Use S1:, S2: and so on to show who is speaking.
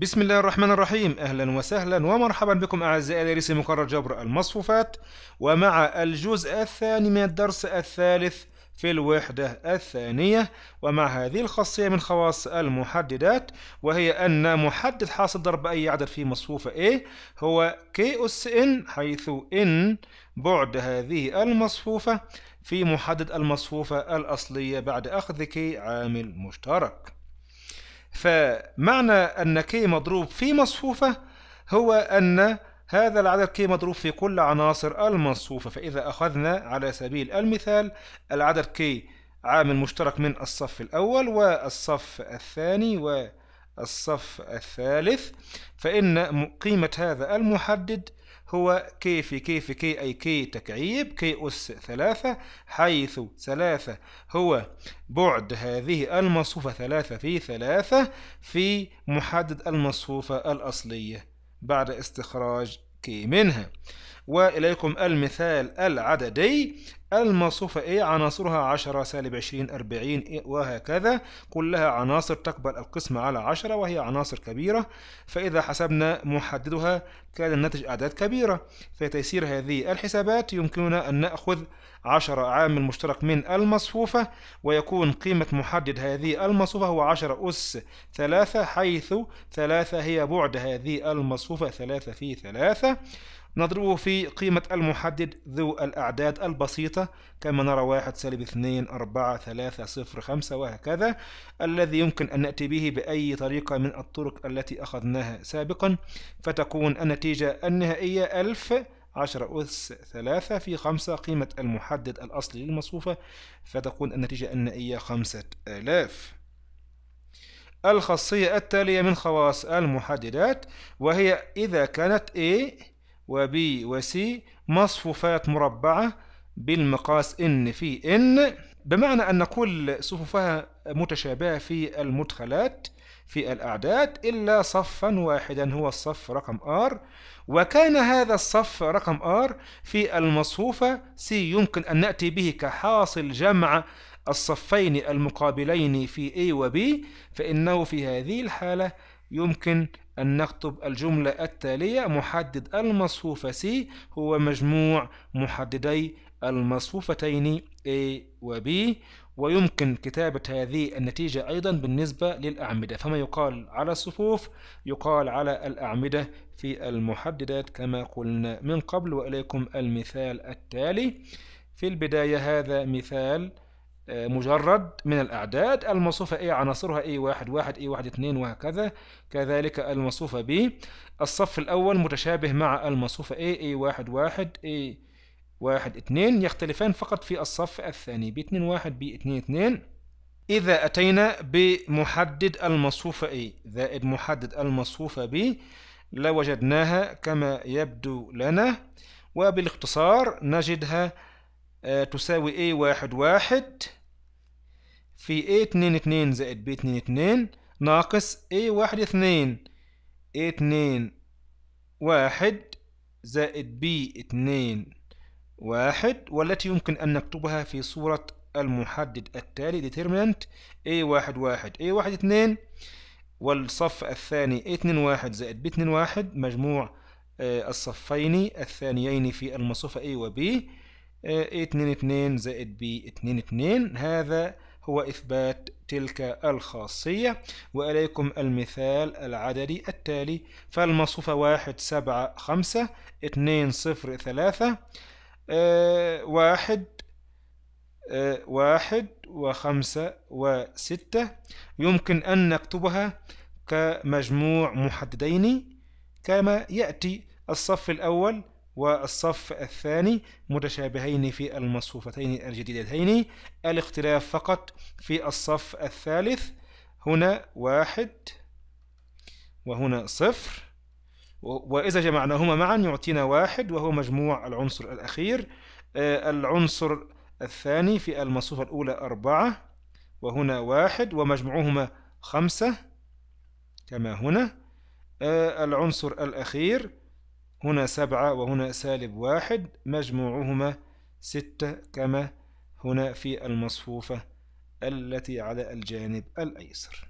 S1: بسم الله الرحمن الرحيم اهلا وسهلا ومرحبا بكم اعزائي دارسي مقرر جبر المصفوفات ومع الجزء الثاني من الدرس الثالث في الوحدة الثانية ومع هذه الخاصية من خواص المحددات وهي أن محدد حاصل ضرب أي عدد في مصفوفة A هو K أس N حيث N بعد هذه المصفوفة في محدد المصفوفة الأصلية بعد أخذ K عامل مشترك فمعنى أن كي مضروب في مصفوفة هو أن هذا العدد كي مضروب في كل عناصر المصفوفة فإذا أخذنا على سبيل المثال العدد كي عامل مشترك من الصف الأول والصف الثاني الصف الثالث فإن قيمة هذا المحدد هو كي في كي في كي أي كي تكعيب كي أس ثلاثة حيث ثلاثة هو بعد هذه المصفوفة ثلاثة في ثلاثة في محدد المصفوفة الأصلية بعد استخراج كي منها وإليكم المثال العددي الموصوفة إيه؟ A عناصرها 10 سالب 20 40 إيه؟ وهكذا كلها عناصر تقبل القسمة على 10 وهي عناصر كبيرة فإذا حسبنا محددها كان الناتج أعداد كبيرة في تيسير هذه الحسابات يمكننا أن نأخذ 10 عامل مشترك من المصفوفة ويكون قيمة محدد هذه المصفوفة هو 10 أس 3 حيث 3 هي بعد هذه المصفوفة 3 في 3 نضربه في قيمة المحدد ذو الأعداد البسيطة كما نرى واحد سالب اثنين أربعة ثلاثة صفر خمسة وهكذا الذي يمكن أن نأتي به بأي طريقة من الطرق التي أخذناها سابقا فتكون النتيجة النهائية ألف عشرة أس ثلاثة في خمسة قيمة المحدد الأصلي للمصفوفة فتكون النتيجة النهائية خمسة آلاف الخاصية التالية من خواص المحددات وهي إذا كانت A وبي وسي مصفوفات مربعة بالمقاس N في N بمعنى أن كل صفوفها متشابهة في المدخلات في الأعداد إلا صفا واحدا هو الصف رقم R وكان هذا الصف رقم R في المصفوفة C يمكن أن نأتي به كحاصل جمع الصفين المقابلين في A و B فإنه في هذه الحالة يمكن أن نكتب الجملة التالية محدد المصفوفة C هو مجموع محددي المصفوفتين A و B ويمكن كتابة هذه النتيجة أيضا بالنسبة للأعمدة فما يقال على الصفوف يقال على الأعمدة في المحددات كما قلنا من قبل وإليكم المثال التالي في البداية هذا مثال آه، مجرد من الأعداد الموصوفة A عناصرها A1 واحد واحد a واحد اثنين وهكذا كذلك الموصوفة B الصف الأول متشابه مع الموصوفة A a واحد واحد A واحد اثنين يختلفان فقط في الصف الثاني ب اثنين واحد ب اثنين اثنين إذا أتينا بمحدد المصفوفة A زائد محدد المصفوفة B لوجدناها كما يبدو لنا وبالاختصار نجدها آه، تساوي A واحد واحد في A22 زائد B22 ناقص A12 a 21 زائد B21 والتي يمكن أن نكتبها في صورة المحدد التالي determinant A11 A12 والصف الثاني A21 زائد B21 مجموع آه، الصفين الثانيين في المصفة A وB آه، A22 زائد B22 هذا هو إثبات تلك الخاصية وأليكم المثال العددي التالي فالمصفوفة واحد سبعة خمسة اثنين صفر ثلاثة آه، واحد آه، واحد وخمسة وستة يمكن أن نكتبها كمجموع محددين كما يأتي الصف الأول والصف الثاني متشابهين في المصفوفتين الجديدتين الاختلاف فقط في الصف الثالث هنا واحد وهنا صفر وإذا جمعناهما معا يعطينا واحد وهو مجموع العنصر الأخير آه، العنصر الثاني في المصفوفة الأولى أربعة وهنا واحد ومجموعهما خمسة كما هنا آه، العنصر الأخير هنا سبعة وهنا سالب واحد مجموعهما ستة كما هنا في المصفوفة التي على الجانب الأيسر